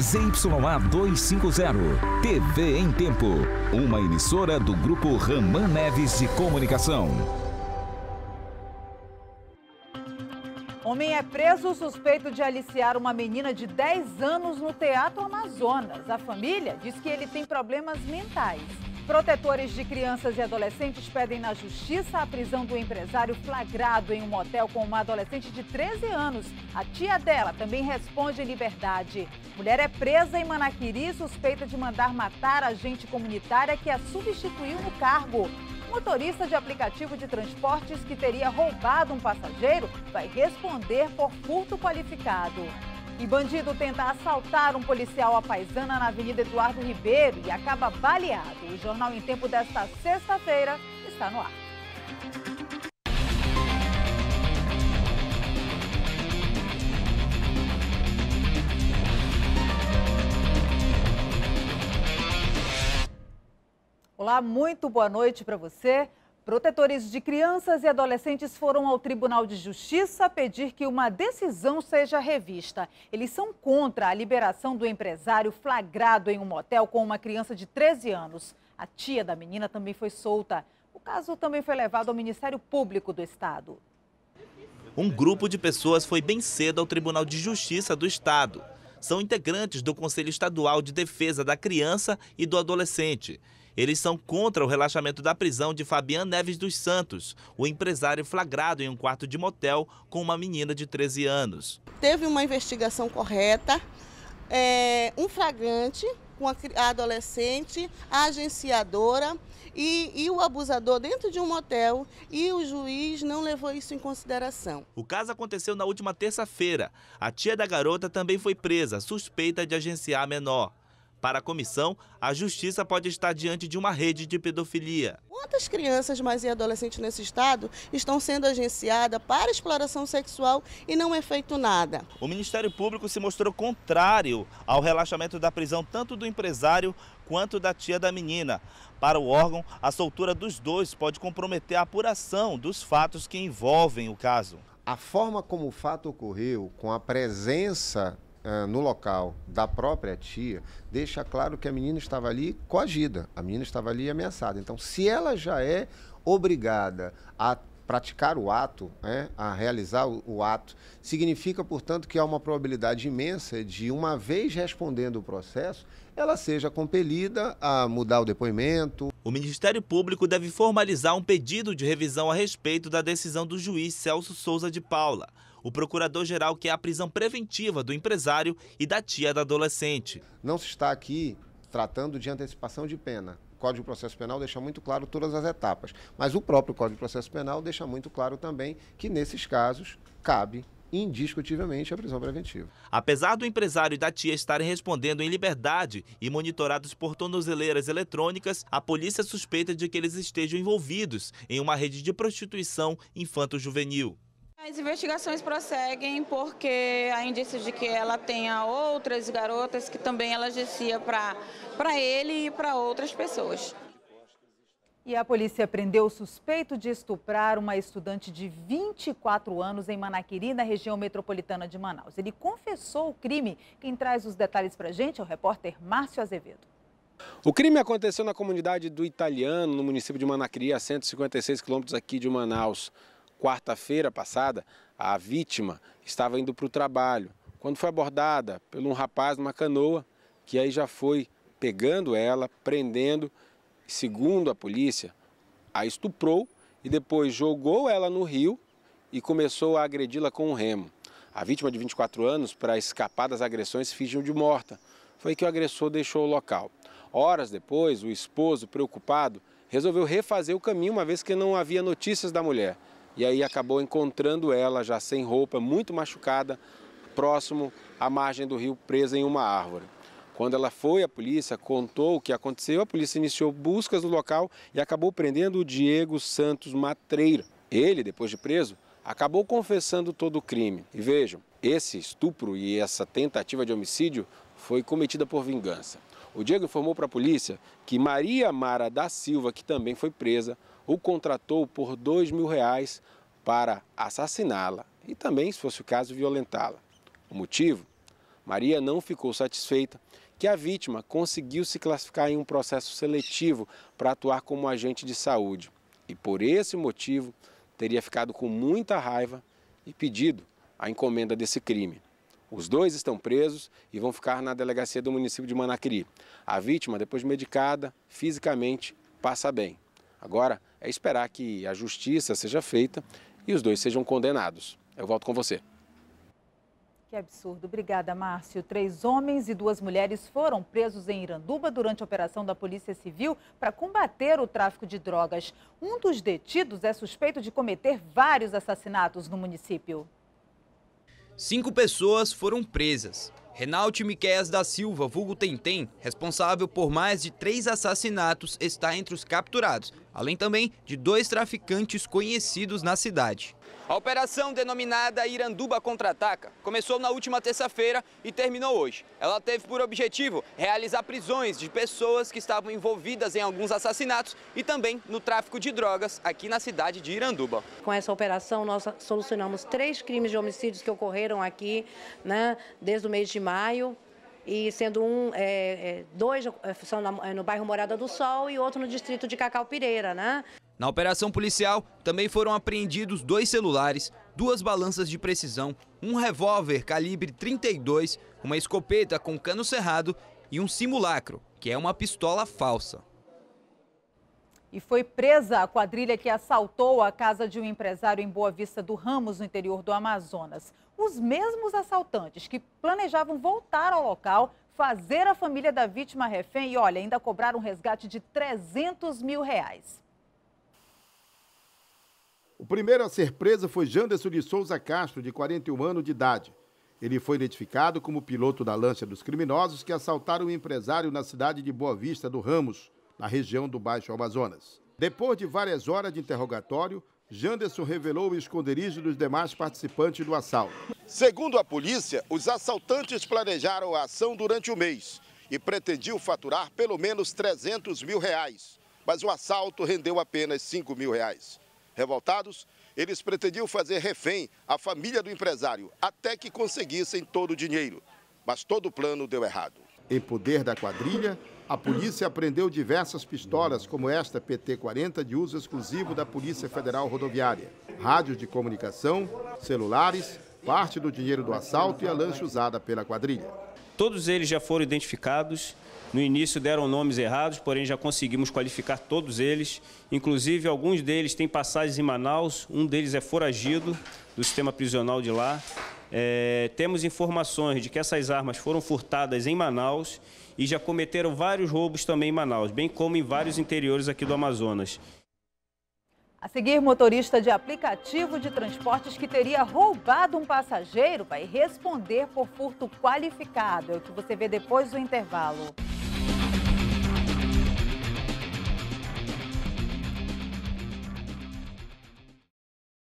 ZYA 250. TV em Tempo. Uma emissora do Grupo Ramã Neves de Comunicação. Homem é preso suspeito de aliciar uma menina de 10 anos no Teatro Amazonas. A família diz que ele tem problemas mentais. Protetores de crianças e adolescentes pedem na justiça a prisão do empresário flagrado em um motel com uma adolescente de 13 anos. A tia dela também responde em liberdade. Mulher é presa em Manaquiri suspeita de mandar matar a agente comunitária que a substituiu no cargo. Motorista de aplicativo de transportes que teria roubado um passageiro vai responder por furto qualificado. E bandido tenta assaltar um policial à paisana na Avenida Eduardo Ribeiro e acaba baleado. O Jornal em Tempo desta sexta-feira está no ar. Olá, muito boa noite para você. Protetores de crianças e adolescentes foram ao Tribunal de Justiça pedir que uma decisão seja revista. Eles são contra a liberação do empresário flagrado em um motel com uma criança de 13 anos. A tia da menina também foi solta. O caso também foi levado ao Ministério Público do Estado. Um grupo de pessoas foi bem cedo ao Tribunal de Justiça do Estado. São integrantes do Conselho Estadual de Defesa da Criança e do Adolescente eles são contra o relaxamento da prisão de Fabiano Neves dos Santos, o empresário flagrado em um quarto de motel com uma menina de 13 anos. Teve uma investigação correta, é, um flagrante com a adolescente, a agenciadora e, e, o abusador dentro de um motel e o juiz não levou isso em consideração. O caso aconteceu na última terça-feira. A tia da garota também foi presa, suspeita de agenciar a menor. Para a comissão, a justiça pode estar diante de uma rede de pedofilia. Quantas crianças, mais e adolescentes nesse estado estão sendo agenciadas para exploração sexual e não é feito nada? O Ministério Público se mostrou contrário ao relaxamento da prisão tanto do empresário quanto da tia da menina. Para o órgão, a soltura dos dois pode comprometer a apuração dos fatos que envolvem o caso. A forma como o fato ocorreu, com a presença ah, no local da própria tia deixa claro que a menina estava ali coagida, a menina estava ali ameaçada. Então, se ela já é obrigada a praticar o ato, né, a realizar o, o, ato, significa, portanto, que há uma probabilidade imensa de, uma vez respondendo o processo, ela seja compelida a mudar o depoimento. O Ministério Público deve formalizar um pedido de revisão a respeito da decisão do juiz Celso Souza de Paula o procurador-geral quer é a prisão preventiva do empresário e da tia da adolescente. Não se está aqui tratando de antecipação de pena. O Código de Processo Penal deixa muito claro todas as etapas, mas o próprio Código de Processo Penal deixa muito claro também que, nesses casos, cabe indiscutivelmente a prisão preventiva. Apesar do empresário e da tia estarem respondendo em liberdade e monitorados por tornozeleiras eletrônicas, a polícia suspeita de que eles estejam envolvidos em uma rede de prostituição infanto-juvenil. As investigações prosseguem porque há indícios de que ela tenha outras garotas que também ela gecia para ele e para outras pessoas. E a polícia prendeu o suspeito de estuprar uma estudante de 24 anos em Manaquiri, na região metropolitana de Manaus. Ele confessou o crime. Quem traz os detalhes para a gente é o repórter Márcio Azevedo. O crime aconteceu na comunidade do Italiano, no município de Manaquiri, a 156 quilômetros aqui de Manaus quarta-feira passada, a vítima estava indo para o trabalho quando foi abordada por um rapaz numa canoa, que aí já foi pegando ela, prendendo, segundo a polícia, a estuprou e depois jogou ela no rio e começou a agredi-la com um remo. A vítima de 24 anos, para escapar das agressões, fingiu de morta. Foi que o agressor deixou o local. Horas depois, o esposo, preocupado, resolveu refazer o caminho, uma vez que não havia notícias da mulher e aí acabou encontrando ela já sem roupa, muito machucada, próximo à margem do rio, presa em uma árvore. Quando ela foi à polícia, contou o que aconteceu, a polícia iniciou buscas no local e acabou prendendo o Diego Santos Matreira. Ele, depois de preso, acabou confessando todo o crime. E vejam, esse estupro e essa tentativa de homicídio foi cometida por vingança. O Diego informou para a polícia que Maria Mara da Silva, que também foi presa, o contratou por dois mil reais para assassiná-la e também, se fosse o caso, violentá-la. O motivo? Maria não ficou satisfeita que a vítima conseguiu se classificar em um processo seletivo para atuar como agente de saúde e, por esse motivo, teria ficado com muita raiva e pedido a encomenda desse crime. Os dois estão presos e vão ficar na delegacia do município de Manacri. A vítima, depois medicada, fisicamente passa bem. Agora é esperar que a justiça seja feita e os dois sejam condenados. Eu volto com você. Que absurdo. Obrigada, Márcio. Três homens e duas mulheres foram presos em Iranduba durante a operação da Polícia Civil para combater o tráfico de drogas. Um dos detidos é suspeito de cometer vários assassinatos no município. Cinco pessoas foram presas. Renalte Miqueias da Silva, vulgo Tentem, responsável por mais de três assassinatos, está entre os capturados além também de dois traficantes conhecidos na cidade. A operação denominada Iranduba Contra-Ataca começou na última terça-feira e terminou hoje. Ela teve por objetivo realizar prisões de pessoas que estavam envolvidas em alguns assassinatos e também no tráfico de drogas aqui na cidade de Iranduba. Com essa operação, nós solucionamos três crimes de homicídios que ocorreram aqui né, desde o mês de maio e sendo um, é, é dois é, são é, no bairro Morada do Sol e outro no distrito de Cacau Pireira, né? Na operação policial também foram apreendidos dois celulares, duas balanças de precisão, um revólver calibre 32, uma escopeta com cano cerrado e um simulacro, que é uma pistola falsa e foi presa a quadrilha que assaltou a casa de um empresário em Boa Vista do Ramos, no interior do Amazonas. Os mesmos assaltantes que planejavam voltar ao local, fazer a família da vítima refém e, olha, ainda cobraram um resgate de 300 mil reais. O primeiro a ser preso foi Janderson de Souza Castro, de 41 anos de idade. Ele foi identificado como piloto da lancha dos criminosos que assaltaram o um empresário na cidade de Boa Vista do Ramos na região do Baixo Amazonas. Depois de várias horas de interrogatório, Janderson revelou o esconderijo dos demais participantes do assalto. Segundo a polícia, os assaltantes planejaram a ação durante o mês e pretendiam faturar pelo menos 300 mil reais, mas o assalto rendeu apenas 5 mil reais. Revoltados, eles pretendiam fazer refém a família do empresário até que conseguissem todo o dinheiro, mas todo o plano deu errado. Em poder da quadrilha, a polícia apreendeu diversas pistolas, como esta PT-40, de uso exclusivo da Polícia Federal Rodoviária, rádios de comunicação, celulares, parte do dinheiro do assalto e a lancha usada pela quadrilha. Todos eles já foram identificados. No início deram nomes errados, porém já conseguimos qualificar todos eles. Inclusive, alguns deles têm passagens em Manaus, um deles é foragido do sistema prisional de lá. É, temos informações de que essas armas foram furtadas em Manaus e já cometeram vários roubos também em Manaus, bem como em vários interiores aqui do Amazonas. A seguir, motorista de aplicativo de transportes que teria roubado um passageiro vai responder por furto qualificado. É o que você vê depois do intervalo.